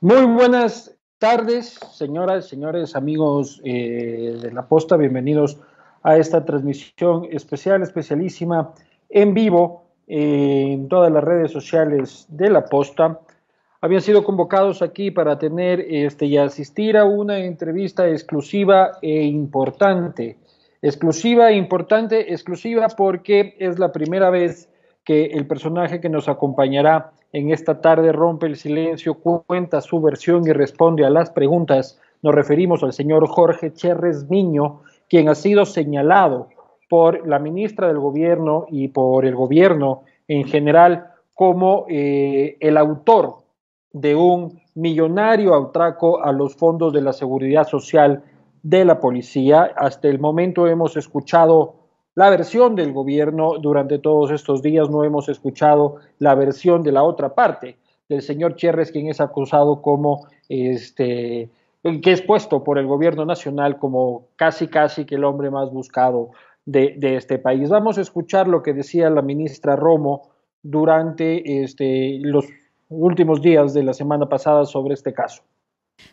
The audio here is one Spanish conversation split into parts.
Muy buenas tardes, señoras, señores, amigos eh, de la posta, bienvenidos a esta transmisión especial, especialísima, en vivo, eh, en todas las redes sociales de la posta. Habían sido convocados aquí para tener este, y asistir a una entrevista exclusiva e importante. Exclusiva e importante, exclusiva porque es la primera vez que el personaje que nos acompañará en esta tarde rompe el silencio, cuenta su versión y responde a las preguntas. Nos referimos al señor Jorge Cherres Miño, quien ha sido señalado por la ministra del Gobierno y por el Gobierno en general como eh, el autor de un millonario atraco a los fondos de la seguridad social de la policía. Hasta el momento hemos escuchado la versión del gobierno durante todos estos días, no hemos escuchado la versión de la otra parte, del señor Chérez, quien es acusado como este que es puesto por el gobierno nacional como casi casi que el hombre más buscado de, este país. Vamos a escuchar lo que decía la ministra Romo durante este, los últimos días de la semana pasada sobre este caso.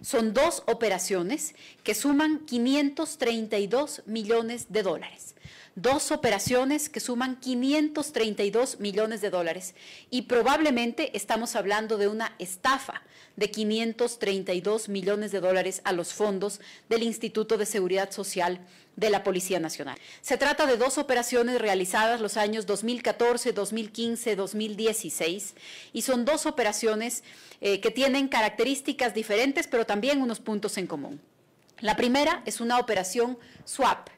Son dos operaciones que suman 532 millones de dólares. Dos operaciones que suman 532 millones de dólares. Y probablemente estamos hablando de una estafa de 532 millones de dólares a los fondos del Instituto de Seguridad Social de la Policía Nacional. Se trata de dos operaciones realizadas los años 2014, 2015, 2016 y son dos operaciones eh, que tienen características diferentes pero también unos puntos en común. La primera es una operación SWAP,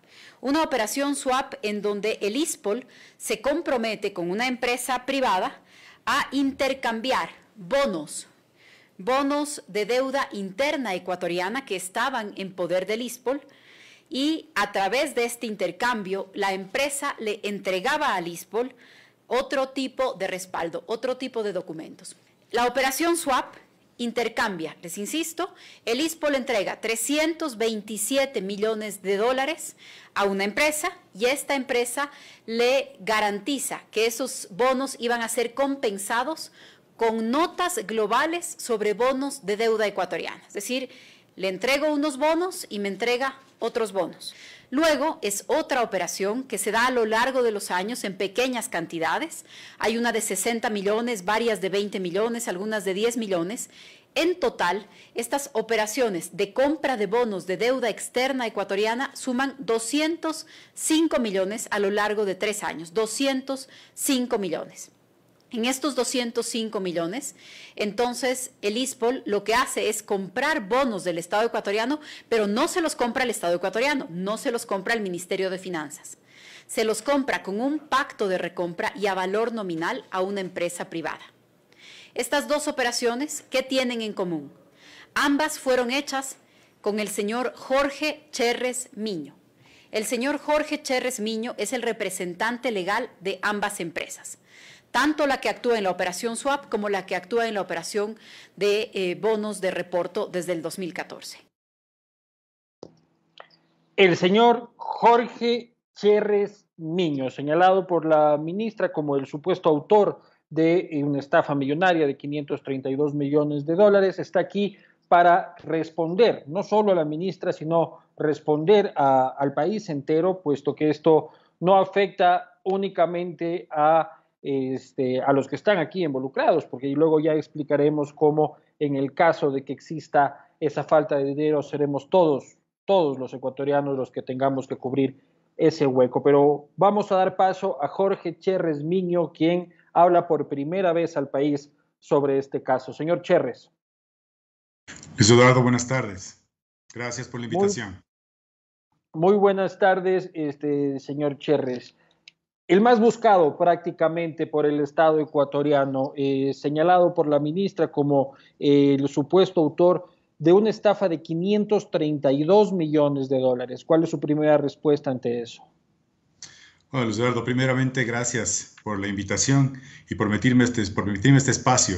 una operación SWAP en donde el ISPOL se compromete con una empresa privada a intercambiar bonos, bonos de deuda interna ecuatoriana que estaban en poder del ISPOL y a través de este intercambio la empresa le entregaba al ISPOL otro tipo de respaldo, otro tipo de documentos. La operación swap intercambia, les insisto, el ISPOL entrega 327 millones de dólares a una empresa y esta empresa le garantiza que esos bonos iban a ser compensados con notas globales sobre bonos de deuda ecuatoriana. Es decir, le entrego unos bonos y me entrega otros bonos. Luego es otra operación que se da a lo largo de los años en pequeñas cantidades. Hay una de 60 millones, varias de 20 millones, algunas de 10 millones. En total, estas operaciones de compra de bonos de deuda externa ecuatoriana suman 205 millones a lo largo de tres años, 205 millones. En estos 205 millones, entonces el ISPOL lo que hace es comprar bonos del Estado ecuatoriano, pero no se los compra el Estado ecuatoriano, no se los compra el Ministerio de Finanzas. Se los compra con un pacto de recompra y a valor nominal a una empresa privada. Estas dos operaciones, ¿qué tienen en común? Ambas fueron hechas con el señor Jorge Cherres Miño. El señor Jorge Cherres Miño es el representante legal de ambas empresas tanto la que actúa en la operación swap como la que actúa en la operación de eh, bonos de reporto desde el 2014. El señor Jorge Chérez Niño, señalado por la ministra como el supuesto autor de una estafa millonaria de 532 millones de dólares, está aquí para responder, no solo a la ministra, sino responder al país entero, puesto que esto no afecta únicamente a este, a los que están aquí involucrados, porque luego ya explicaremos cómo en el caso de que exista esa falta de dinero seremos todos, todos los ecuatorianos los que tengamos que cubrir ese hueco. Pero vamos a dar paso a Jorge Cherres Miño, quien habla por primera vez al país sobre este caso. Señor Cherres. Luis Eduardo, buenas tardes. Gracias por la invitación. Muy, buenas tardes, este, señor Cherres. El más buscado prácticamente por el Estado ecuatoriano, eh, señalado por la ministra como eh, el supuesto autor de una estafa de 532 millones de dólares. ¿Cuál es su primera respuesta ante eso? Bueno, Luis Eduardo, primeramente gracias por la invitación y por permitirme este, por permitirme este espacio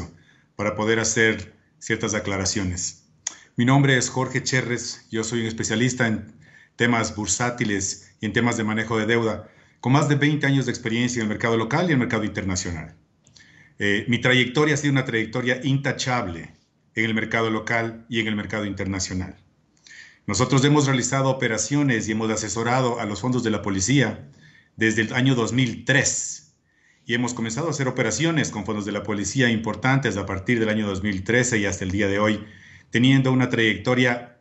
para poder hacer ciertas aclaraciones. Mi nombre es Jorge Cherres, yo soy un especialista en temas bursátiles y en temas de manejo de deuda con más de 20 años de experiencia en el mercado local y el mercado internacional. Eh, mi trayectoria ha sido una trayectoria intachable en el mercado local y en el mercado internacional. Nosotros hemos realizado operaciones y hemos asesorado a los fondos de la policía desde el año 2003 y hemos comenzado a hacer operaciones con fondos de la policía importantes a partir del año 2013 y hasta el día de hoy, teniendo una trayectoria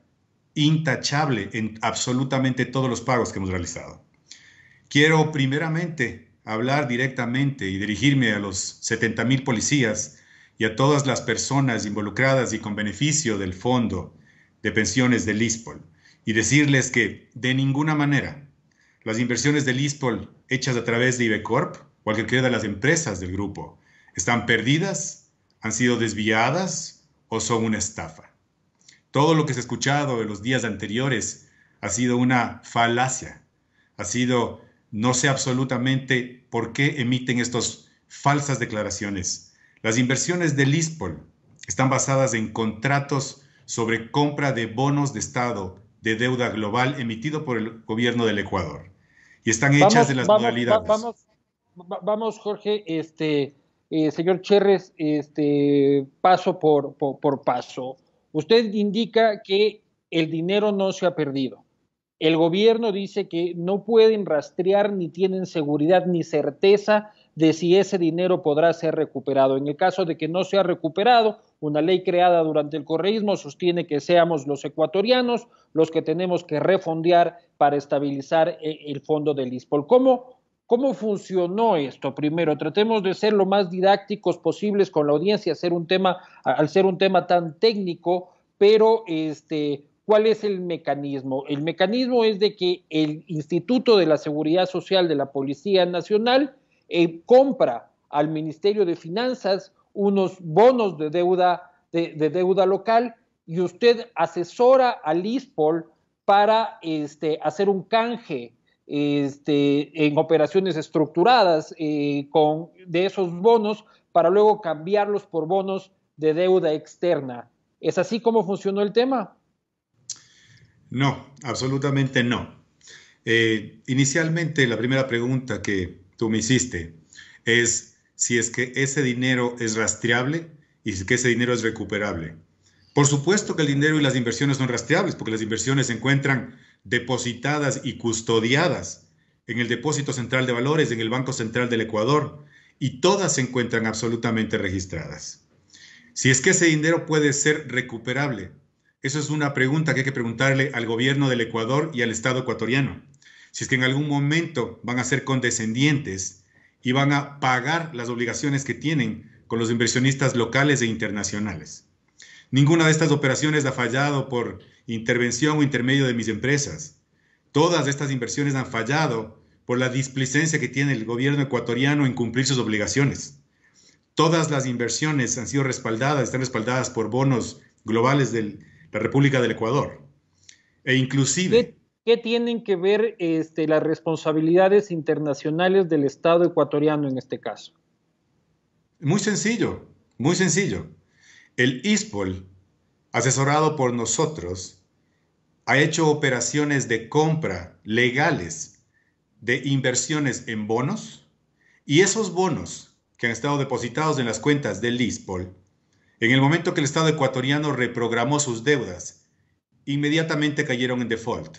intachable en absolutamente todos los pagos que hemos realizado. Quiero primeramente hablar directamente y dirigirme a los 70 mil policías y a todas las personas involucradas y con beneficio del fondo de pensiones de Lispol y decirles que de ninguna manera las inversiones de Lispol hechas a través de IBECORP o cualquiera de las empresas del grupo están perdidas, han sido desviadas o son una estafa. Todo lo que se ha escuchado en los días anteriores ha sido una falacia, ha sido no sé absolutamente por qué emiten estas falsas declaraciones. Las inversiones de Lispol están basadas en contratos sobre compra de bonos de Estado de deuda global emitido por el gobierno del Ecuador. Y están hechas de las modalidades. vamos, Jorge, este, eh, señor Cherres, este, paso por paso. Usted indica que el dinero no se ha perdido. El gobierno dice que no pueden rastrear ni tienen seguridad ni certeza de si ese dinero podrá ser recuperado. En el caso de que no sea recuperado, una ley creada durante el correísmo sostiene que seamos los ecuatorianos los que tenemos que refondear para estabilizar eh, el fondo del ISPOL. ¿Cómo, ¿Cómo funcionó esto? Primero, tratemos de ser lo más didácticos posibles con la audiencia, ser un tema, al ser un tema tan técnico, pero este, ¿Cuál es el mecanismo? El mecanismo es de que el Instituto de la Seguridad Social de la Policía Nacional eh, compra al Ministerio de Finanzas unos bonos de deuda, de, deuda local y usted asesora al ISPOL para este, hacer un canje este, en operaciones estructuradas eh, con, de esos bonos para luego cambiarlos por bonos de deuda externa. ¿Es así como funcionó el tema? No, absolutamente no. Eh, inicialmente, la primera pregunta que tú me hiciste es si es que ese dinero es rastreable y si es que ese dinero es recuperable. Por supuesto que el dinero y las inversiones son rastreables, porque las inversiones se encuentran depositadas y custodiadas en el Depósito Central de Valores, en el Banco Central del Ecuador, y todas se encuentran absolutamente registradas. Si es que ese dinero puede ser recuperable, eso es una pregunta que hay que preguntarle al gobierno del Ecuador y al Estado ecuatoriano. Si es que en algún momento van a ser condescendientes y van a pagar las obligaciones que tienen con los inversionistas locales e internacionales. Ninguna de estas operaciones ha fallado por intervención o intermedio de mis empresas. Todas estas inversiones han fallado por la displicencia que tiene el gobierno ecuatoriano en cumplir sus obligaciones. Todas las inversiones han sido respaldadas, están respaldadas por bonos globales del, la República del Ecuador. E inclusive... ¿Qué, tienen que ver este, las responsabilidades internacionales del Estado ecuatoriano en este caso? Muy sencillo, muy sencillo. El ISPOL, asesorado por nosotros, ha hecho operaciones de compra legales de inversiones en bonos y esos bonos que han estado depositados en las cuentas del ISPOL en el momento que el Estado ecuatoriano reprogramó sus deudas, inmediatamente cayeron en default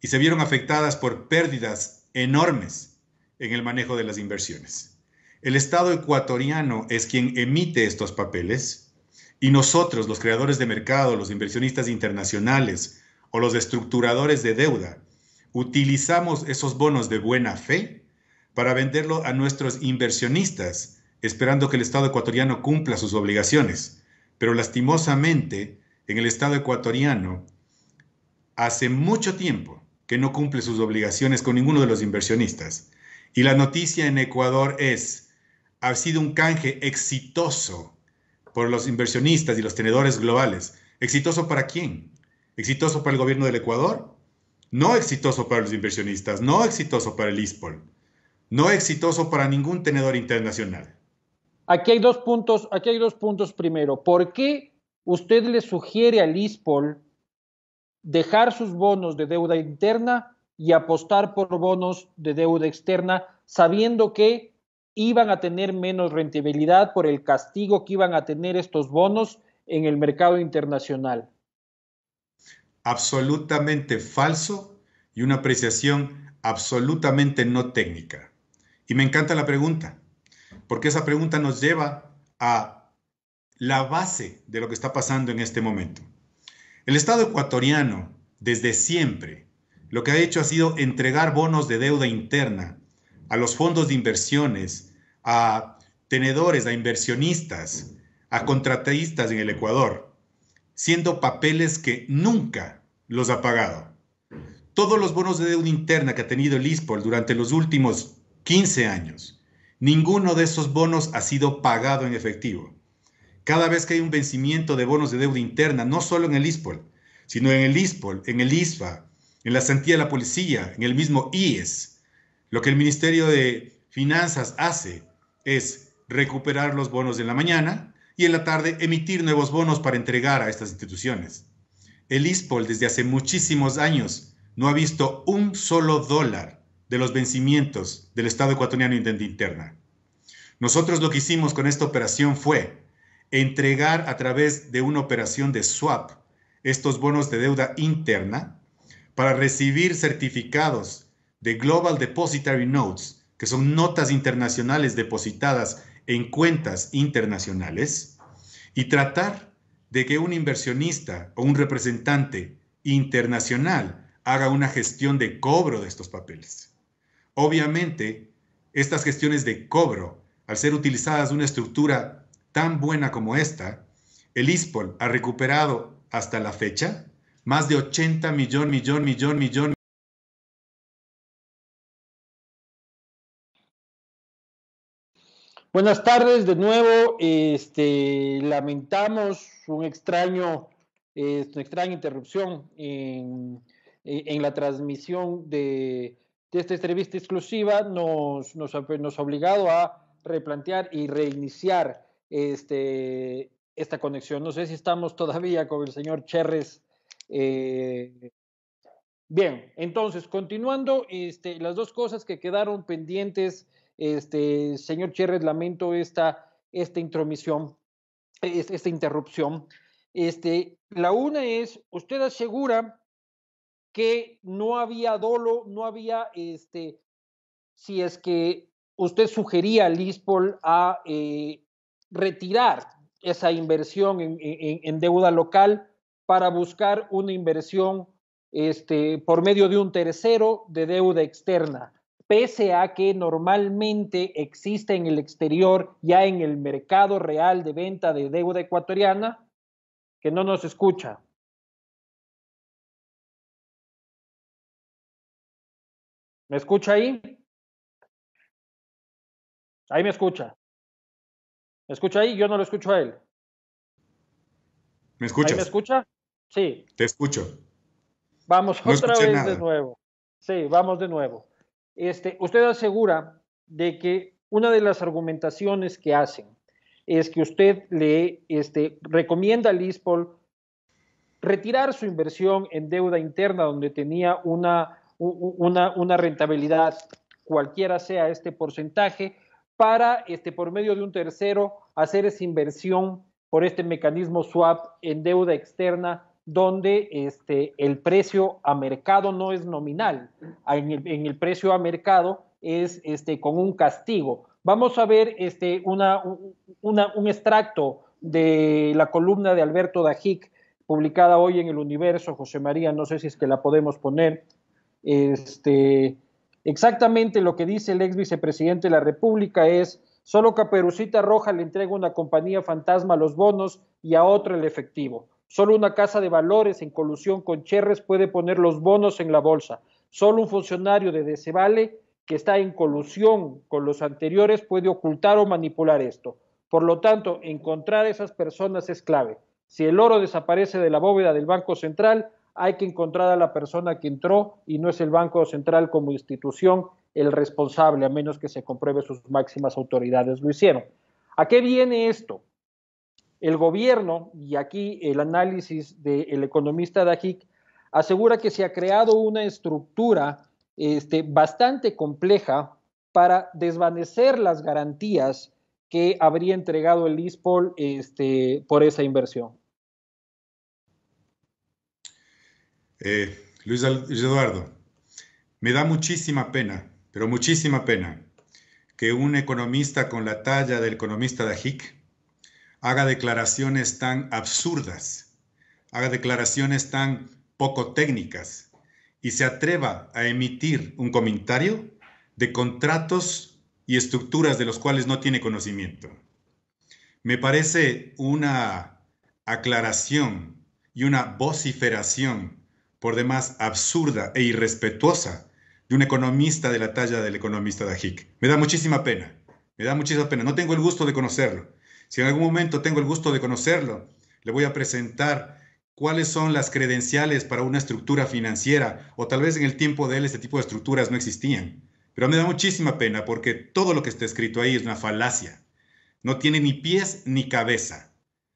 y se vieron afectadas por pérdidas enormes en el manejo de las inversiones. El Estado ecuatoriano es quien emite estos papeles y nosotros, los creadores de mercado, los inversionistas internacionales o los estructuradores de deuda, utilizamos esos bonos de buena fe para venderlo a nuestros inversionistas esperando que el Estado ecuatoriano cumpla sus obligaciones. Pero lastimosamente, en el Estado ecuatoriano, hace mucho tiempo que no cumple sus obligaciones con ninguno de los inversionistas. Y la noticia en Ecuador es, ha sido un canje exitoso por los inversionistas y los tenedores globales. ¿Exitoso para quién? ¿Exitoso para el gobierno del Ecuador? No exitoso para los inversionistas, no exitoso para el ISPOL, no exitoso para ningún tenedor internacional. Aquí hay dos puntos, aquí hay dos puntos primero. ¿Por qué usted le sugiere al ISPOL dejar sus bonos de deuda interna y apostar por bonos de deuda externa sabiendo que iban a tener menos rentabilidad por el castigo que iban a tener estos bonos en el mercado internacional? Absolutamente falso y una apreciación absolutamente no técnica. Y me encanta la pregunta porque esa pregunta nos lleva a la base de lo que está pasando en este momento. El Estado ecuatoriano, desde siempre, lo que ha hecho ha sido entregar bonos de deuda interna a los fondos de inversiones, a tenedores, a inversionistas, a contratistas en el Ecuador, siendo papeles que nunca los ha pagado. Todos los bonos de deuda interna que ha tenido el ISPOL durante los últimos 15 años Ninguno de esos bonos ha sido pagado en efectivo. Cada vez que hay un vencimiento de bonos de deuda interna, no solo en el ISPOL, sino en el ISPOL, en el ISFA, en la Santía de la Policía, en el mismo IES, lo que el Ministerio de Finanzas hace es recuperar los bonos en la mañana y en la tarde emitir nuevos bonos para entregar a estas instituciones. El ISPOL desde hace muchísimos años no ha visto un solo dólar de los vencimientos del Estado ecuatoriano en deuda interna. Nosotros lo que hicimos con esta operación fue entregar a través de una operación de swap estos bonos de deuda interna para recibir certificados de Global Depository Notes, que son notas internacionales depositadas en cuentas internacionales, y tratar de que un inversionista o un representante internacional haga una gestión de cobro de estos papeles. Obviamente, estas gestiones de cobro, al ser utilizadas una estructura tan buena como esta, el ISPOL ha recuperado hasta la fecha más de 80 millón, millón, millón, millón. Buenas tardes de nuevo. Este, lamentamos un extraño, eh, una extraña interrupción en la transmisión de, esta entrevista exclusiva nos, nos, ha obligado a replantear y reiniciar este, esta conexión. No sé si estamos todavía con el señor Cherres. Eh, bien, entonces, continuando, este, las dos cosas que quedaron pendientes, este, señor Cherres, lamento esta, esta intromisión, esta, interrupción. Este, la una es, usted asegura que no había dolo, no había, este, si es que usted sugería a Lispol a eh, retirar esa inversión en, deuda local para buscar una inversión este, por medio de un tercero de deuda externa, pese a que normalmente existe en el exterior, ya en el mercado real de venta de deuda ecuatoriana, que no nos escucha. ¿Me escucha ahí? Ahí me escucha. ¿Me escucha ahí? Yo no lo escucho a él. ¿Me escucha? ¿Me escucha? Sí. Te escucho. Vamos otra vez de nuevo. Sí, vamos de nuevo. Este, usted asegura de que una de las argumentaciones que hacen es que usted le este, recomienda a Lispol retirar su inversión en deuda interna donde tenía una una, rentabilidad, cualquiera sea este porcentaje, para, este, por medio de un tercero, hacer esa inversión por este mecanismo swap en deuda externa donde este, el precio a mercado no es nominal, en el, precio a mercado es este, con un castigo. Vamos a ver este, una, un extracto de la columna de Alberto Dajic, publicada hoy en El Universo, José María, no sé si es que la podemos poner, este, exactamente lo que dice el ex vicepresidente de la República es, solo Caperucita Roja le entrega una compañía fantasma los bonos y a otro el efectivo. Solo una casa de valores en colusión con Cherres puede poner los bonos en la bolsa. Solo un funcionario de Decebale que está en colusión con los anteriores puede ocultar o manipular esto. Por lo tanto, encontrar a esas personas es clave. Si el oro desaparece de la bóveda del Banco Central, hay que encontrar a la persona que entró y no es el Banco Central como institución el responsable, a menos que se compruebe sus máximas autoridades lo hicieron. ¿A qué viene esto? El gobierno, y aquí el análisis del economista Dajik, asegura que se ha creado una estructura este, bastante compleja para desvanecer las garantías que habría entregado el ISPOL este, por esa inversión. Eh, Luis, Eduardo, me da muchísima pena, pero muchísima pena, que un economista con la talla del economista de hick haga declaraciones tan absurdas, haga declaraciones tan poco técnicas y se atreva a emitir un comentario de contratos y estructuras de los cuales no tiene conocimiento. Me parece una aclaración y una vociferación por demás absurda e irrespetuosa de un economista de la talla del economista Dajic. Me da muchísima pena, me da muchísima pena. No tengo el gusto de conocerlo. Si en algún momento tengo el gusto de conocerlo, le voy a presentar cuáles son las credenciales para una estructura financiera, o tal vez en el tiempo de él este tipo de estructuras no existían. Pero me da muchísima pena porque todo lo que está escrito ahí es una falacia. No tiene ni pies ni cabeza.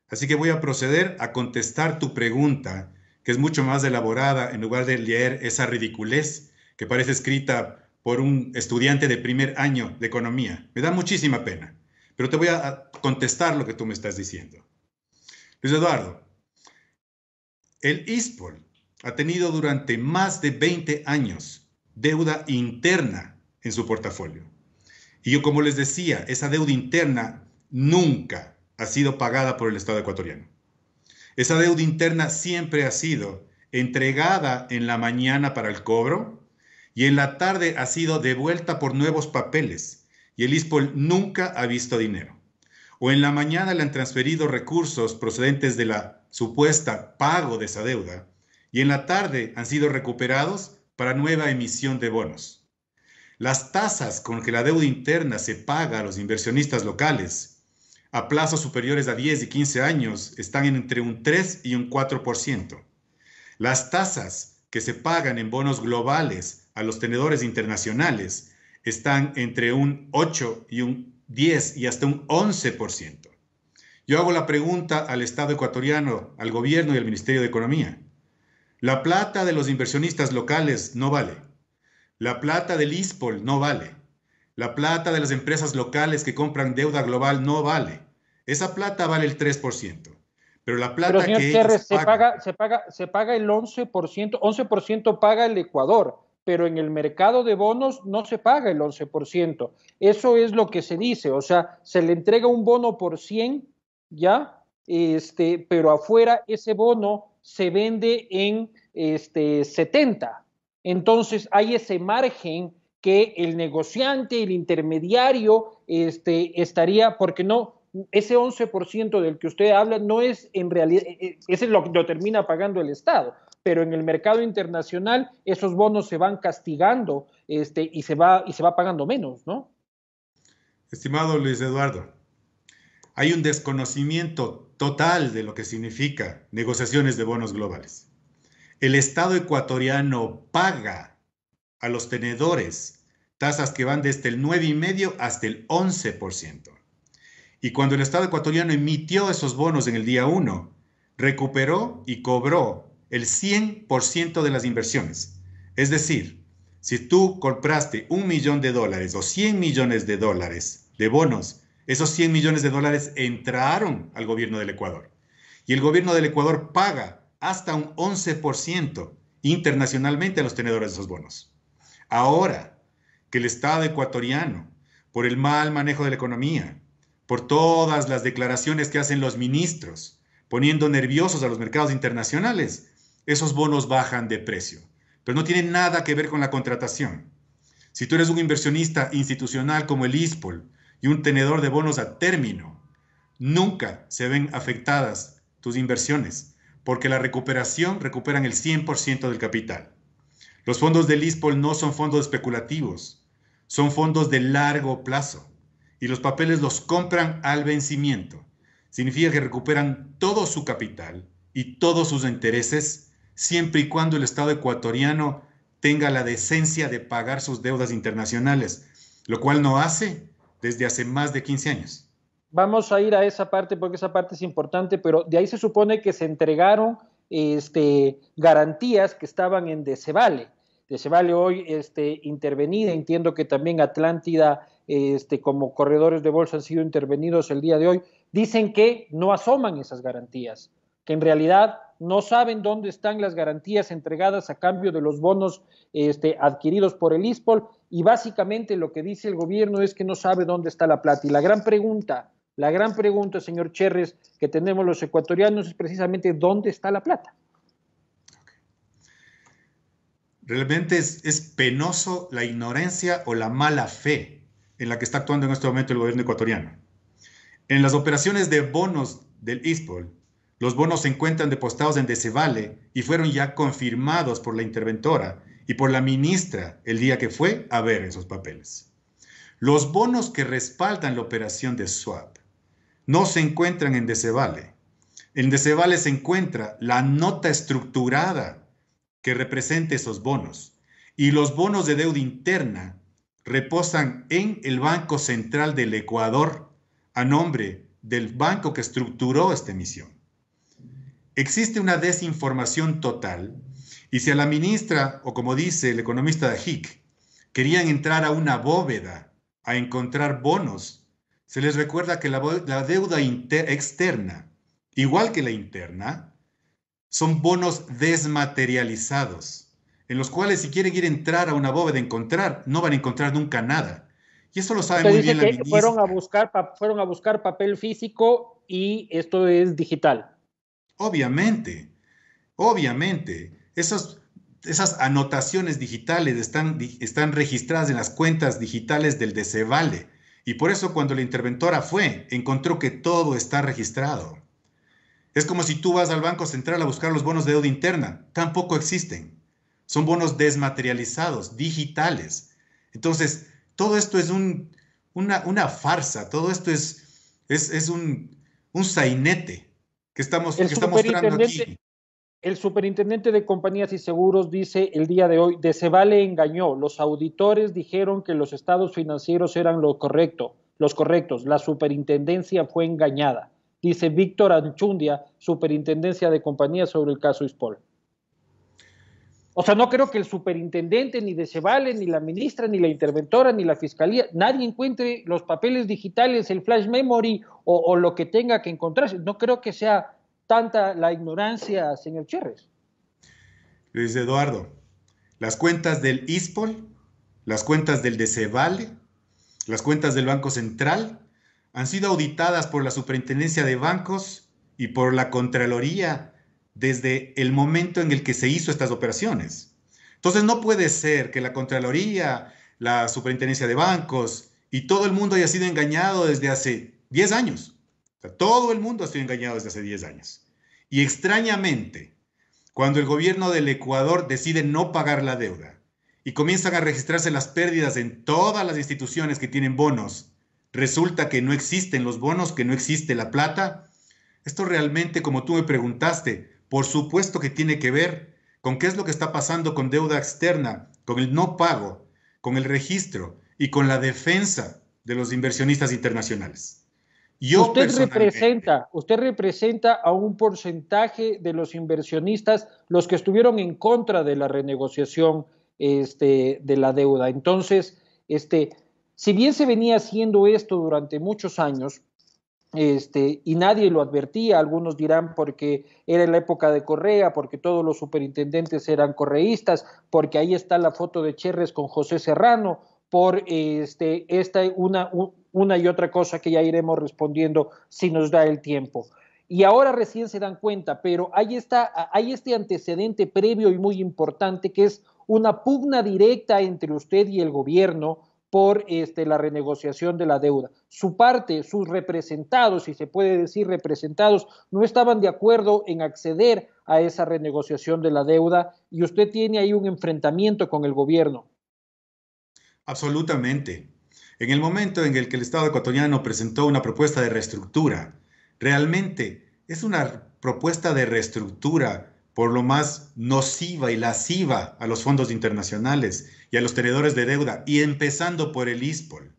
Así que voy a proceder a contestar tu pregunta que es mucho más elaborada, en lugar de leer esa ridiculez que parece escrita por un estudiante de primer año de economía. Me da muchísima pena, pero te voy a contestar lo que tú me estás diciendo. Luis Eduardo, el ISPOL ha tenido durante más de 20 años deuda interna en su portafolio. Y yo, como les decía, esa deuda interna nunca ha sido pagada por el Estado ecuatoriano. Esa deuda interna siempre ha sido entregada en la mañana para el cobro y en la tarde ha sido devuelta por nuevos papeles y el ISPOL nunca ha visto dinero. O en la mañana le han transferido recursos procedentes de la supuesta pago de esa deuda y en la tarde han sido recuperados para nueva emisión de bonos. Las tasas con que la deuda interna se paga a los inversionistas locales a plazos superiores a 10 y 15 años están entre un 3 y un 4%. Las tasas que se pagan en bonos globales a los tenedores internacionales están entre un 8 y un 10 y hasta un 11%. Yo hago la pregunta al Estado ecuatoriano, al gobierno y al Ministerio de Economía. La plata de los inversionistas locales no vale. La plata del ISPOL no vale. La plata de las empresas locales que compran deuda global no vale. Esa plata vale el 3%. Pero la plata que se, paga, se, paga, se paga el 11%, 11% paga el Ecuador pero en el mercado de bonos no se paga el 11%. Eso es lo que se dice, o sea, se le entrega un bono por 100, ¿ya? Este, pero afuera ese bono se vende en este, 70. Entonces hay ese margen que el negociante, el intermediario, este, estaría, porque no, ese 11% del que usted habla no es en realidad, eh, eh, ese lo, lo termina pagando el Estado, pero en el mercado internacional esos bonos se van castigando este, y, se va, y se va pagando menos, ¿no? Estimado Luis Eduardo, hay un desconocimiento total de lo que significa negociaciones de bonos globales. El Estado ecuatoriano paga a los tenedores, tasas que van desde el 9,5 hasta el 11%. Y cuando el Estado ecuatoriano emitió esos bonos en el día 1, recuperó y cobró el 100% de las inversiones. Es decir, si tú compraste un millón de dólares o 100 millones de dólares de bonos, esos 100 millones de dólares entraron al gobierno del Ecuador. Y el gobierno del Ecuador paga hasta un 11% internacionalmente a los tenedores de esos bonos ahora que el Estado ecuatoriano, por el mal manejo de la economía, por todas las declaraciones que hacen los ministros, poniendo nerviosos a los mercados internacionales, esos bonos bajan de precio, pero no tiene nada que ver con la contratación. Si tú eres un inversionista institucional como el ISPOL y un tenedor de bonos a término, nunca se ven afectadas tus inversiones, porque la recuperación recuperan el 100% del capital. Los fondos de ISPOL no son fondos especulativos, son fondos de largo plazo y los papeles los compran al vencimiento. Significa que recuperan todo su capital y todos sus intereses siempre y cuando el Estado ecuatoriano tenga la decencia de pagar sus deudas internacionales, lo cual no hace desde hace más de 15 años. Vamos a ir a esa parte porque esa parte es importante, pero de ahí se supone que se entregaron este, garantías que estaban en Decebale. Decebale hoy este, intervenida, entiendo que también Atlántida este, como corredores de bolsa han sido intervenidos el día de hoy, dicen que no asoman esas garantías, que en realidad no saben dónde están las garantías entregadas a cambio de los bonos este, adquiridos por el ISPOL y básicamente lo que dice el gobierno es que no sabe dónde está la plata. Y la gran pregunta la gran pregunta, señor Cherres, que tenemos los ecuatorianos es precisamente dónde está la plata. Realmente es, penoso la ignorancia o la mala fe en la que está actuando en este momento el gobierno ecuatoriano. En las operaciones de bonos del ISPOL, los bonos se encuentran depositados en Decevale y fueron ya confirmados por la interventora y por la ministra el día que fue a ver esos papeles. Los bonos que respaldan la operación de Swap no se encuentran en Decebale. En Decebale se encuentra la nota estructurada que representa esos bonos. Y los bonos de deuda interna reposan en el Banco Central del Ecuador a nombre del banco que estructuró esta emisión. Existe una desinformación total y si a la ministra, o como dice el economista de Hick, querían entrar a una bóveda a encontrar bonos se les recuerda que la, deuda externa, igual que la interna, son bonos desmaterializados, en los cuales si quieren ir a entrar a una bóveda a encontrar, no van a encontrar nunca nada. Y eso lo sabe muy bien la ministra. Fueron a, buscar, fueron a buscar papel físico y esto es digital. Obviamente, obviamente. esas anotaciones digitales están, registradas en las cuentas digitales del DECEVALE. Y por eso cuando la interventora fue, encontró que todo está registrado. Es como si tú vas al Banco Central a buscar los bonos de deuda interna. Tampoco existen. Son bonos desmaterializados, digitales. Entonces, todo esto es una, farsa, todo esto es, un, sainete que estamos, que mostrando aquí. El superintendente de compañías y seguros dice el día de hoy, de engañó, los auditores dijeron que los estados financieros eran lo correcto, los correctos, la superintendencia fue engañada, dice Víctor Anchundia, superintendencia de compañías sobre el caso Ispol. O sea, no creo que el superintendente, ni de ni la ministra, ni la interventora, ni la fiscalía, nadie encuentre los papeles digitales, el flash memory o lo que tenga que encontrarse. No creo que sea tanta la ignorancia, señor Chérez? Luis Eduardo, las cuentas del ISPOL, las cuentas del Deceval, las cuentas del Banco Central han sido auditadas por la Superintendencia de Bancos y por la Contraloría desde el momento en el que se hizo estas operaciones. Entonces no puede ser que la Contraloría, la Superintendencia de Bancos y todo el mundo haya sido engañado desde hace 10 años todo el mundo ha sido engañado desde hace 10 años. Y extrañamente, cuando el gobierno del Ecuador decide no pagar la deuda y comienzan a registrarse las pérdidas en todas las instituciones que tienen bonos, resulta que no existen los bonos, que no existe la plata. Esto realmente, como tú me preguntaste, por supuesto que tiene que ver con qué es lo que está pasando con deuda externa, con el no pago, con el registro y con la defensa de los inversionistas internacionales usted representa, usted representa a un porcentaje de los inversionistas, los que estuvieron en contra de la renegociación este, de la deuda. Entonces, este, si bien se venía haciendo esto durante muchos años, este, y nadie lo advertía, algunos dirán porque era la época de Correa, porque todos los superintendentes eran correístas, porque ahí está la foto de Cherres con José Serrano, por este, esta, una, una y otra cosa que ya iremos respondiendo si nos da el tiempo. Y ahora recién se dan cuenta, pero hay, esta, hay este antecedente previo y muy importante que es una pugna directa entre usted y el gobierno por este, la renegociación de la deuda. Su parte, sus representados, si se puede decir representados, no estaban de acuerdo en acceder a esa renegociación de la deuda y usted tiene ahí un enfrentamiento con el gobierno. Absolutamente. En el momento en el que el Estado ecuatoriano presentó una propuesta de reestructura, realmente es una propuesta de reestructura por lo más nociva y lasciva a los fondos internacionales y a los tenedores de deuda, y empezando por el ISPOL.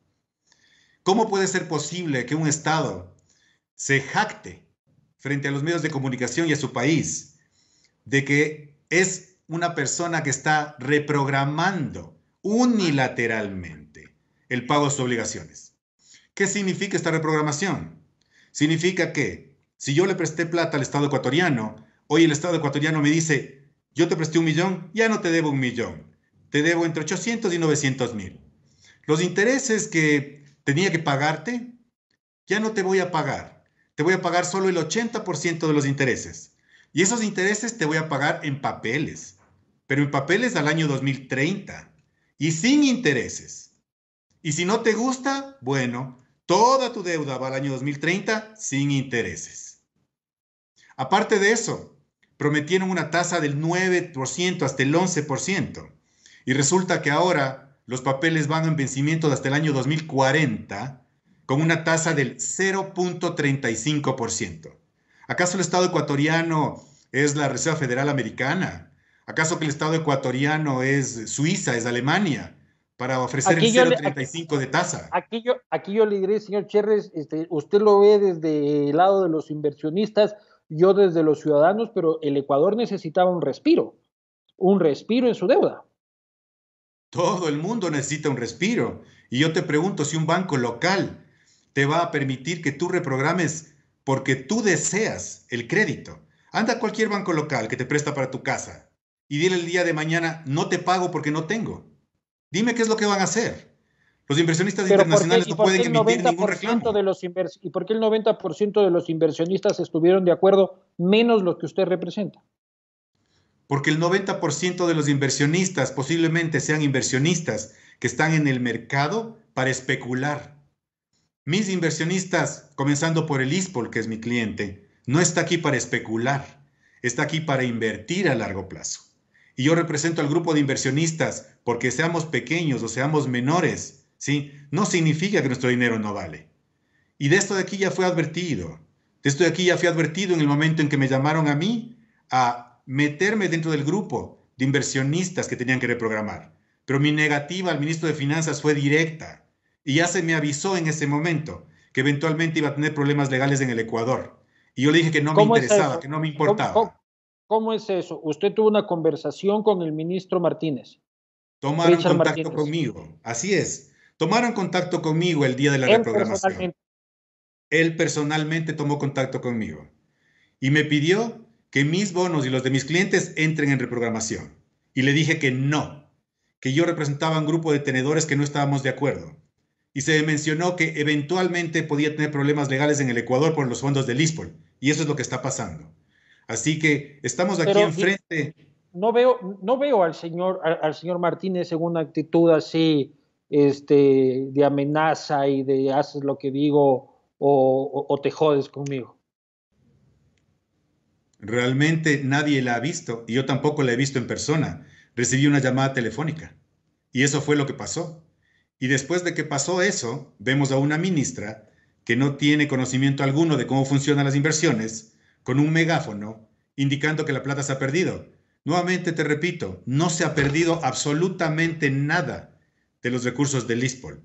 ¿Cómo puede ser posible que un Estado se jacte frente a los medios de comunicación y a su país de que es una persona que está reprogramando unilateralmente? el pago de sus obligaciones. ¿Qué significa esta reprogramación? Significa que si yo le presté plata al Estado ecuatoriano, hoy el Estado ecuatoriano me dice, yo te presté un millón, ya no te debo un millón, te debo entre 800 y 900 mil. Los intereses que tenía que pagarte, ya no te voy a pagar, te voy a pagar solo el 80% de los intereses. Y esos intereses te voy a pagar en papeles, pero en papeles al año 2030 y sin intereses. Y si no te gusta, bueno, toda tu deuda va al año 2030 sin intereses. Aparte de eso, prometieron una tasa del 9% hasta el 11%. Y resulta que ahora los papeles van en vencimiento hasta el año 2040 con una tasa del 0.35%. ¿Acaso el Estado ecuatoriano es la Reserva Federal Americana? ¿Acaso que el Estado ecuatoriano es Suiza, es Alemania? para ofrecer el 0.35 de tasa. Aquí yo, aquí yo le diré, señor Cherres, este, usted lo ve desde el lado de los inversionistas, yo desde los ciudadanos, pero el Ecuador necesitaba un respiro, un respiro en su deuda. Todo el mundo necesita un respiro. Y yo te pregunto si un banco local te va a permitir que tú reprogrames porque tú deseas el crédito. Anda a cualquier banco local que te presta para tu casa y dile el día de mañana, no te pago porque no tengo Dime qué es lo que van a hacer. Los inversionistas internacionales no pueden emitir ningún reclamo. De ¿Y por qué el 90% de los inversionistas estuvieron de acuerdo menos los que usted representa? Porque el 90% de los inversionistas posiblemente sean inversionistas que están en el mercado para especular. Mis inversionistas, comenzando por el ISPOL, que es mi cliente, no está aquí para especular, está aquí para invertir a largo plazo. Y yo represento al grupo de inversionistas porque seamos pequeños o seamos menores, ¿sí? No significa que nuestro dinero no vale. Y de esto de aquí ya fue advertido. De esto de aquí ya fue advertido en el momento en que me llamaron a mí a meterme dentro del grupo de inversionistas que tenían que reprogramar. Pero mi negativa al ministro de Finanzas fue directa. Y ya se me avisó en ese momento que eventualmente iba a tener problemas legales en el Ecuador. Y yo le dije que no me interesaba, que no me importaba. cómo es eso? Usted tuvo una conversación con el ministro Martínez tomaron contacto conmigo. Así es. Tomaron contacto conmigo el día de la reprogramación. Él personalmente tomó contacto conmigo y me pidió que mis bonos y los de mis clientes entren en reprogramación. Y le dije que no, que yo representaba un grupo de tenedores que no estábamos de acuerdo. Y se mencionó que eventualmente podía tener problemas legales en el Ecuador por los fondos de Lisbon. Y eso es lo que está pasando. Así que estamos aquí en enfrente no veo, no veo al señor, al, señor Martínez en una actitud así, este, de amenaza y de haces lo que digo o te jodes conmigo. Realmente nadie la ha visto y yo tampoco la he visto en persona. Recibí una llamada telefónica y eso fue lo que pasó. Y después de que pasó eso, vemos a una ministra que no tiene conocimiento alguno de cómo funcionan las inversiones, con un megáfono indicando que la plata se ha perdido Nuevamente te repito, no se ha perdido absolutamente nada de los recursos del ISPOL.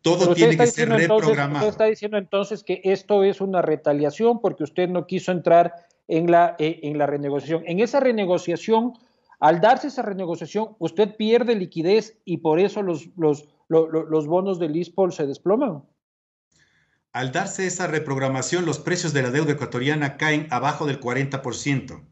Todo tiene que ser reprogramado. usted está diciendo entonces que esto es una retaliación porque usted no quiso entrar en la, eh, en la renegociación. En esa renegociación, al darse esa renegociación, usted pierde liquidez y por eso los, bonos de ISPOL se desploman. Al darse esa reprogramación, los precios de la deuda ecuatoriana caen abajo del 40%.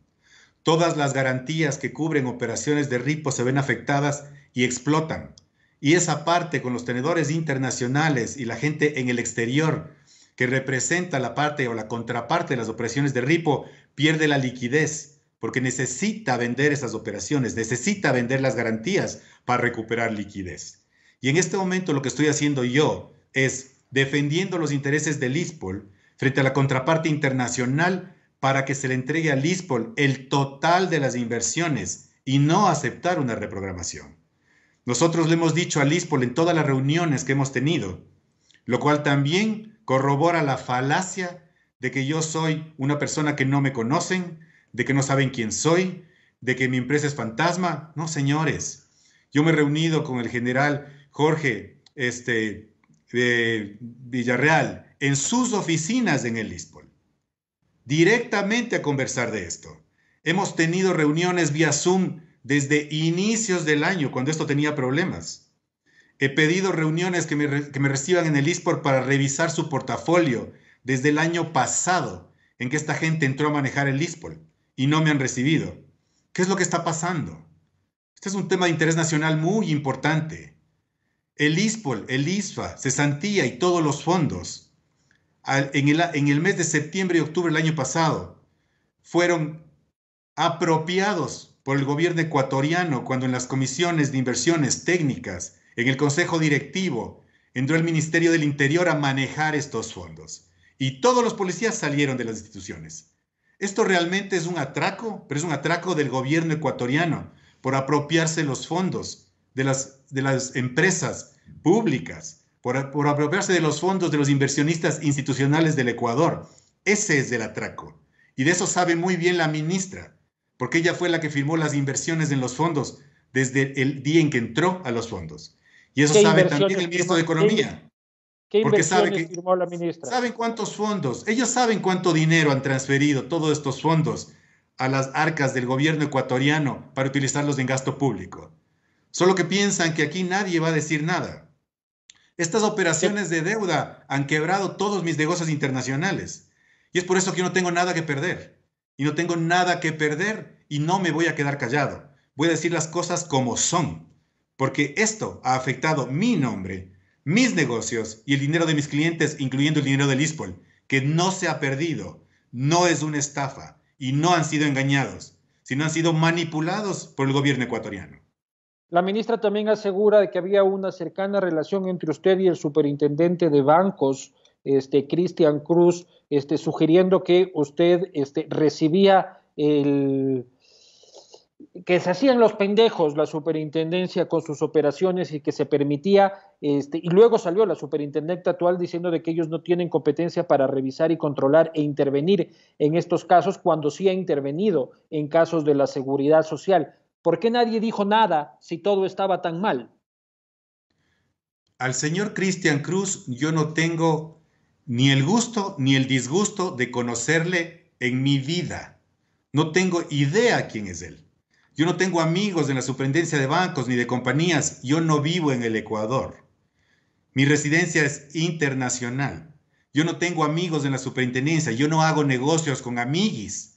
Todas las garantías que cubren operaciones de RIPO se ven afectadas y explotan. Y esa parte con los tenedores internacionales y la gente en el exterior que representa la parte o la contraparte de las operaciones de RIPO pierde la liquidez porque necesita vender esas operaciones, necesita vender las garantías para recuperar liquidez. Y en este momento lo que estoy haciendo yo es defendiendo los intereses de ISPOL frente a la contraparte internacional para que se le entregue a Lispol el total de las inversiones y no aceptar una reprogramación. Nosotros le hemos dicho a Lispol en todas las reuniones que hemos tenido, lo cual también corrobora la falacia de que yo soy una persona que no me conocen, de que no saben quién soy, de que mi empresa es fantasma. No, señores. Yo me he reunido con el general Jorge este, de Villarreal en sus oficinas en el directamente a conversar de esto. Hemos tenido reuniones vía Zoom desde inicios del año, cuando esto tenía problemas. He pedido reuniones que me, reciban en el eSport para revisar su portafolio desde el año pasado, en que esta gente entró a manejar el eSport y no me han recibido. ¿Qué es lo que está pasando? Este es un tema de interés nacional muy importante. El ISPOL, el ISFA, Cesantía y todos los fondos en, el, mes de septiembre y octubre del año pasado, fueron apropiados por el gobierno ecuatoriano cuando en las comisiones de inversiones técnicas, en el Consejo Directivo, entró el Ministerio del Interior a manejar estos fondos. Y todos los policías salieron de las instituciones. Esto realmente es un atraco, pero es un atraco del gobierno ecuatoriano por apropiarse los fondos de de las empresas públicas por, apropiarse de los fondos de los inversionistas institucionales del Ecuador. Ese es el atraco. Y de eso sabe muy bien la ministra, porque ella fue la que firmó las inversiones en los fondos desde el día en que entró a los fondos. Y eso sabe también el ministro de Economía. ¿Qué, porque sabe que, firmó la ministra? Saben cuántos fondos, ellos saben cuánto dinero han transferido todos estos fondos a las arcas del gobierno ecuatoriano para utilizarlos en gasto público. Solo que piensan que aquí nadie va a decir nada. Estas operaciones de deuda han quebrado todos mis negocios internacionales. Y es por eso que yo no tengo nada que perder. Y no tengo nada que perder y no me voy a quedar callado. Voy a decir las cosas como son. Porque esto ha afectado mi nombre, mis negocios y el dinero de mis clientes, incluyendo el dinero de Lispol, que no se ha perdido. No es una estafa y no han sido engañados, sino han sido manipulados por el gobierno ecuatoriano. La ministra también asegura de que había una cercana relación entre usted y el superintendente de bancos, este Cristian Cruz, este, sugiriendo que usted este, recibía el que se hacían los pendejos la superintendencia con sus operaciones y que se permitía, este, y luego salió la superintendente actual diciendo de que ellos no tienen competencia para revisar y controlar e intervenir en estos casos cuando sí ha intervenido en casos de la seguridad social. ¿Por qué nadie dijo nada si todo estaba tan mal? Al señor Cristian Cruz yo no tengo ni el gusto ni el disgusto de conocerle en mi vida. No tengo idea quién es él. Yo no tengo amigos en la superintendencia de bancos ni de compañías. Yo no vivo en el Ecuador. Mi residencia es internacional. Yo no tengo amigos en la superintendencia. Yo no hago negocios con amiguis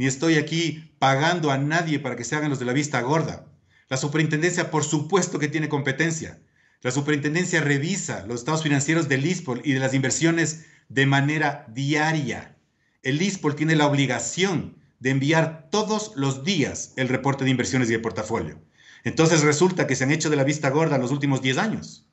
ni estoy aquí pagando a nadie para que se hagan los de la vista gorda. La superintendencia, por supuesto que tiene competencia. La superintendencia revisa los estados financieros del ISPOL y de las inversiones de manera diaria. El ISPOL tiene la obligación de enviar todos los días el reporte de inversiones y de portafolio. Entonces resulta que se han hecho de la vista gorda los últimos 10 años.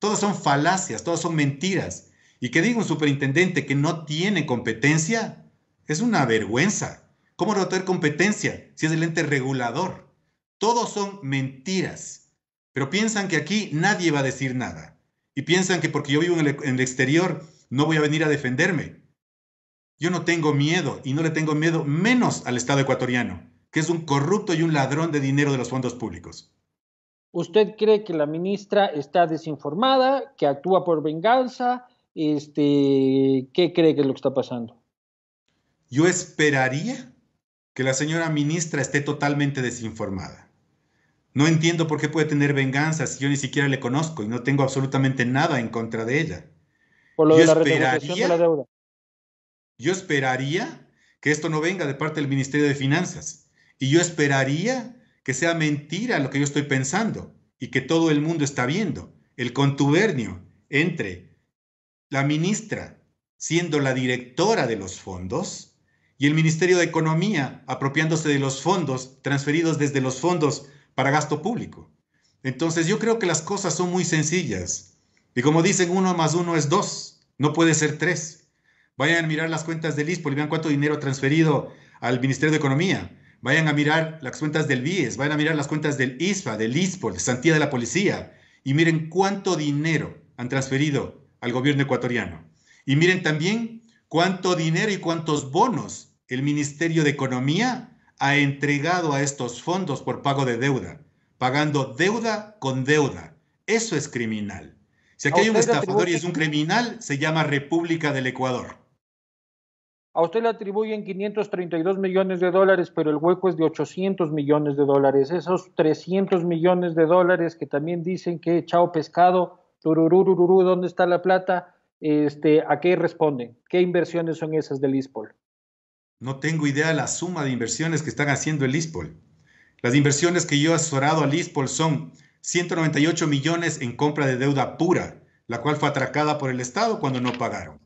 Todas son falacias, todas son mentiras. Y que diga un superintendente que no tiene competencia es una vergüenza. ¿Cómo rotar competencia si es el ente regulador? Todos son mentiras, pero piensan que aquí nadie va a decir nada. Y piensan que porque yo vivo en el, exterior no voy a venir a defenderme. Yo no tengo miedo y no le tengo miedo menos al Estado ecuatoriano, que es un corrupto y un ladrón de dinero de los fondos públicos. ¿Usted cree que la ministra está desinformada, que actúa por venganza? Este, ¿Qué cree que es lo que está pasando? Yo esperaría que la señora ministra esté totalmente desinformada. No entiendo por qué puede tener venganza si yo ni siquiera le conozco y no tengo absolutamente nada en contra de ella. lo de la Yo esperaría que esto no venga de parte del Ministerio de Finanzas y yo esperaría que sea mentira lo que yo estoy pensando y que todo el mundo está viendo. El contubernio entre la ministra siendo la directora de los fondos y el Ministerio de Economía apropiándose de los fondos transferidos desde los fondos para gasto público. Entonces yo creo que las cosas son muy sencillas. Y como dicen, uno más uno es dos, no puede ser tres. Vayan a mirar las cuentas del ISPOL y vean cuánto dinero transferido al Ministerio de Economía. Vayan a mirar las cuentas del BIES, vayan a mirar las cuentas del ISFA, del ISPOL, de Santía de la Policía, y miren cuánto dinero han transferido al gobierno ecuatoriano. Y miren también cuánto dinero y cuántos bonos el Ministerio de Economía ha entregado a estos fondos por pago de deuda, pagando deuda con deuda. Eso es criminal. Si aquí hay un estafador y es un criminal, se llama República del Ecuador. A usted le atribuyen 532 millones de dólares, pero el hueco es de 800 millones de dólares. Esos 300 millones de dólares que también dicen que echado pescado, turururururú, ¿dónde está la plata? Este, ¿A qué responden? ¿Qué inversiones son esas del ISPOL? No tengo idea de la suma de inversiones que están haciendo el ISPOL. Las inversiones que yo he asesorado al ISPOL son 198 millones en compra de deuda pura, la cual fue atracada por el Estado cuando no pagaron.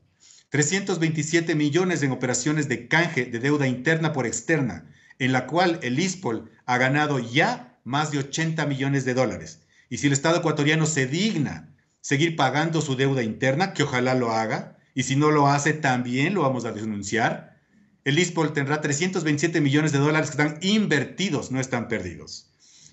327 millones en operaciones de canje de deuda interna por externa, en la cual el ISPOL ha ganado ya más de 80 millones de dólares. Y si el Estado ecuatoriano se digna seguir pagando su deuda interna, que ojalá lo haga, y si no lo hace, también lo vamos a denunciar, el ISPOL tendrá 327 millones de dólares que están invertidos, no están perdidos.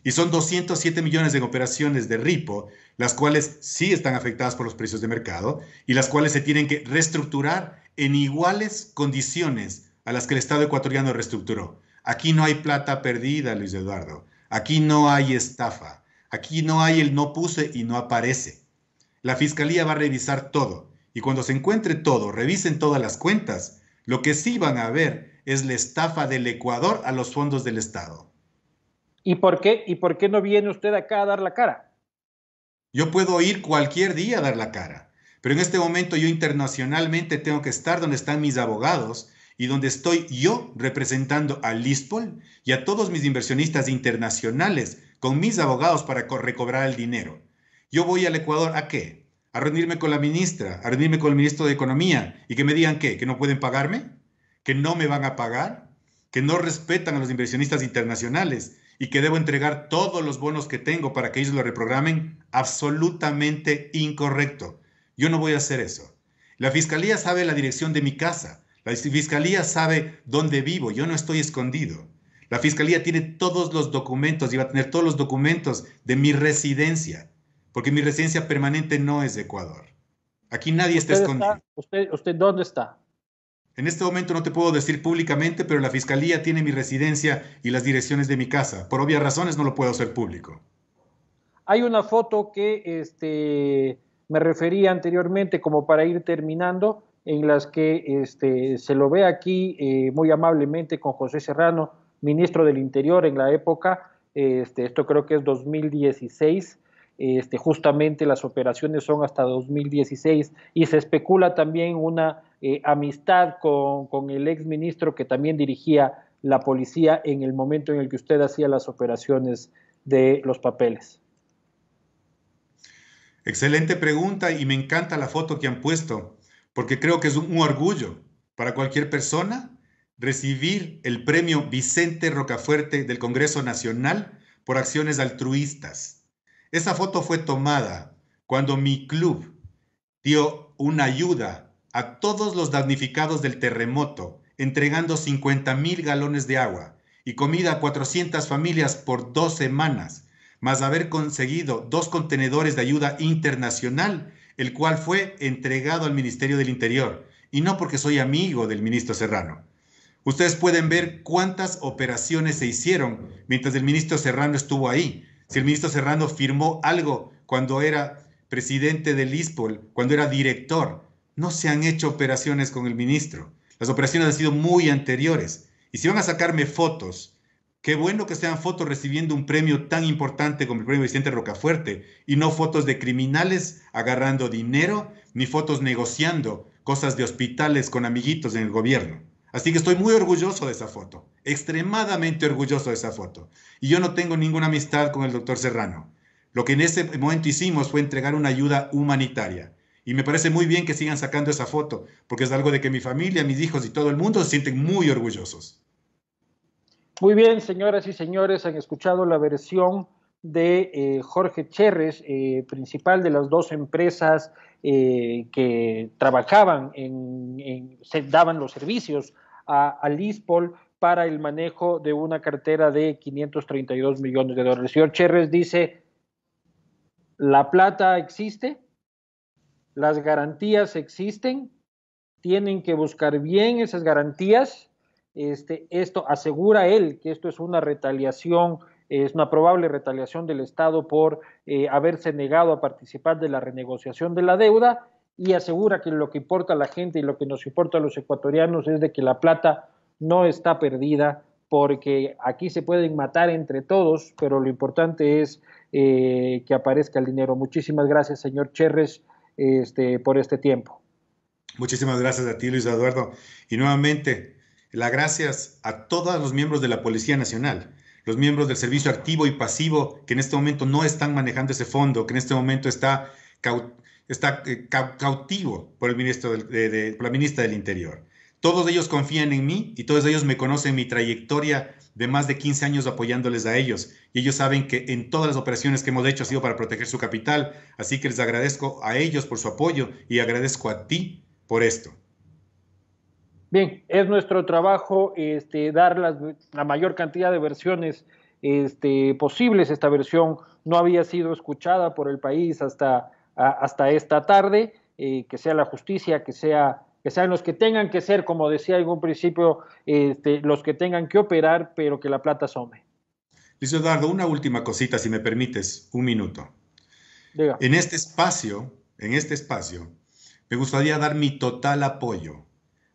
Y son 207 millones de operaciones de RIPO, las cuales sí están afectadas por los precios de mercado y las cuales se tienen que reestructurar en iguales condiciones a las que el Estado ecuatoriano reestructuró. Aquí no hay plata perdida, Luis Eduardo. Aquí no hay estafa. Aquí no hay el no puse y no aparece. La fiscalía va a revisar todo y cuando se encuentre todo, revisen todas las cuentas, lo que sí van a ver es la estafa del Ecuador a los fondos del Estado. ¿Y por qué, ¿Y por qué no viene usted acá a dar la cara? Yo puedo ir cualquier día a dar la cara, pero en este momento yo internacionalmente tengo que estar donde están mis abogados y donde estoy yo representando a Lispol y a todos mis inversionistas internacionales con mis abogados para recobrar el dinero. Yo voy al Ecuador a qué? a reunirme con la ministra, a reunirme con el ministro de Economía y que me digan que no pueden pagarme, que no me van a pagar, que no respetan a los inversionistas internacionales y que debo entregar todos los bonos que tengo para que ellos lo reprogramen, absolutamente incorrecto. Yo no voy a hacer eso. La fiscalía sabe la dirección de mi casa, la fiscalía sabe dónde vivo, yo no estoy escondido. La fiscalía tiene todos los documentos y va a tener todos los documentos de mi residencia porque mi residencia permanente no es de Ecuador. Aquí nadie está escondido. usted, dónde está? En este momento no te puedo decir públicamente, pero la fiscalía tiene mi residencia y las direcciones de mi casa. Por obvias razones no lo puedo hacer público. Hay una foto que este, me refería anteriormente como para ir terminando, en las que este, se lo ve aquí eh, muy amablemente con José Serrano, ministro del Interior en la época, este, esto creo que es 2016, este, justamente las operaciones son hasta 2016 y se especula también una eh, amistad con, el el ministro que también dirigía la policía en el momento en el que usted hacía las operaciones de los papeles. Excelente pregunta y me encanta la foto que han puesto, porque creo que es un orgullo para cualquier persona recibir el premio Vicente Rocafuerte del Congreso Nacional por acciones altruistas esa foto fue tomada cuando mi club dio una ayuda a todos los damnificados del terremoto, entregando 50 mil galones de agua y comida a 400 familias por dos semanas, más haber conseguido dos contenedores de ayuda internacional, el cual fue entregado al Ministerio del Interior, y no porque soy amigo del ministro Serrano. Ustedes pueden ver cuántas operaciones se hicieron mientras el ministro Serrano estuvo ahí, si el ministro Serrano firmó algo cuando era presidente de ISPOL, cuando era director, no se han hecho operaciones con el ministro. Las operaciones han sido muy anteriores. Y si van a sacarme fotos, qué bueno que sean fotos recibiendo un premio tan importante como el premio Vicente Rocafuerte y no fotos de criminales agarrando dinero ni fotos negociando cosas de hospitales con amiguitos en el gobierno. Así que estoy muy orgulloso de esa foto, extremadamente orgulloso de esa foto. Y yo no tengo ninguna amistad con el doctor Serrano. Lo que en ese momento hicimos fue entregar una ayuda humanitaria. Y me parece muy bien que sigan sacando esa foto, porque es algo de que mi familia, mis hijos y todo el mundo se sienten muy orgullosos. Muy bien, señoras y señores, han escuchado la versión de eh, Jorge Cherres, eh, principal de las dos empresas eh, que trabajaban en, se daban los servicios a, a Lispol para el manejo de una cartera de 532 millones de dólares. señor Cherres dice, la plata existe, las garantías existen, tienen que buscar bien esas garantías. Este, esto asegura él que esto es una retaliación es una probable retaliación del Estado por eh, haberse negado a participar de la renegociación de la deuda y asegura que lo que importa a la gente y lo que nos importa a los ecuatorianos es de que la plata no está perdida porque aquí se pueden matar entre todos, pero lo importante es eh, que aparezca el dinero. Muchísimas gracias, señor Cherres, este, por este tiempo. Muchísimas gracias a ti, Luis Eduardo. Y nuevamente, las gracias a todos los miembros de la Policía Nacional los miembros del servicio activo y pasivo que en este momento no están manejando ese fondo, que en este momento está, está eh, cautivo por, el ministro de, por la ministra del Interior. Todos ellos confían en mí y todos ellos me conocen mi trayectoria de más de 15 años apoyándoles a ellos. Y ellos saben que en todas las operaciones que hemos hecho ha sido para proteger su capital. Así que les agradezco a ellos por su apoyo y agradezco a ti por esto. Bien, es nuestro trabajo este, dar la mayor cantidad de versiones este, posibles. Esta versión no había sido escuchada por el país hasta, hasta esta tarde. Eh, que sea la justicia, que sea que sean los que tengan que ser, como decía en un principio, este, los que tengan que operar, pero que la plata some. Luis Eduardo, una última cosita, si me permites, un minuto. En este espacio, en este espacio, me gustaría dar mi total apoyo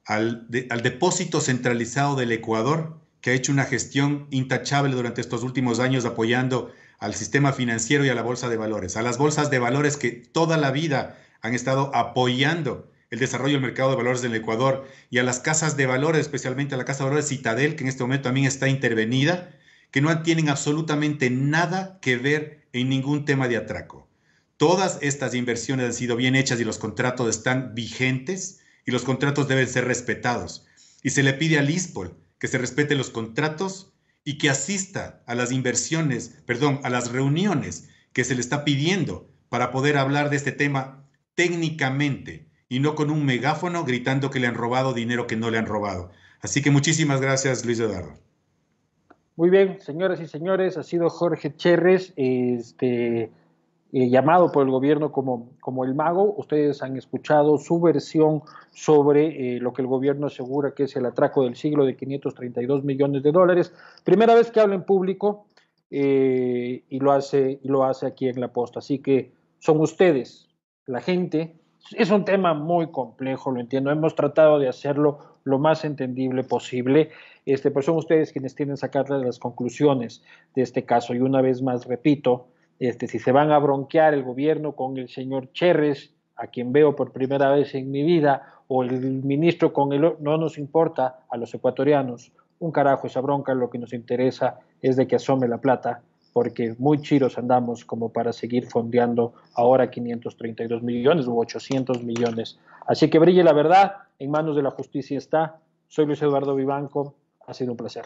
al, depósito centralizado del Ecuador, que ha hecho una gestión intachable durante estos últimos años apoyando al sistema financiero y a la bolsa de valores, a las bolsas de valores que toda la vida han estado apoyando el desarrollo del mercado de valores del Ecuador y a las casas de valores, especialmente a la Casa de Valores Citadel, que en este momento también está intervenida, que no tienen absolutamente nada que ver en ningún tema de atraco. Todas estas inversiones han sido bien hechas y los contratos están vigentes y los contratos deben ser respetados. Y se le pide a ISPOL que se respete los contratos y que asista a las inversiones, perdón, a las reuniones que se le está pidiendo para poder hablar de este tema técnicamente y no con un megáfono gritando que le han robado dinero que no le han robado. Así que muchísimas gracias, Luis Eduardo. Muy bien, señoras y señores, ha sido Jorge Cherres. Este, eh, llamado por el gobierno como, como el mago. Ustedes han escuchado su versión sobre eh, lo que el gobierno asegura que es el atraco del siglo de 532 millones de dólares. Primera vez que habla en público eh, y, lo hace, lo hace aquí en la posta. Así que son ustedes, la gente. Es un tema muy complejo, lo entiendo. Hemos tratado de hacerlo lo más entendible posible. Este, pero son ustedes quienes tienen que sacar las conclusiones de este caso. Y una vez más, repito, este, si se van a bronquear el gobierno con el señor Cherres, a quien veo por primera vez en mi vida, o el ministro con el... No nos importa a los ecuatorianos un carajo esa bronca, lo que nos interesa es de que asome la plata, porque muy chiros andamos como para seguir fondeando ahora 532 millones u 800 millones. Así que brille la verdad, en manos de la justicia está. Soy Luis Eduardo Vivanco, ha sido un placer.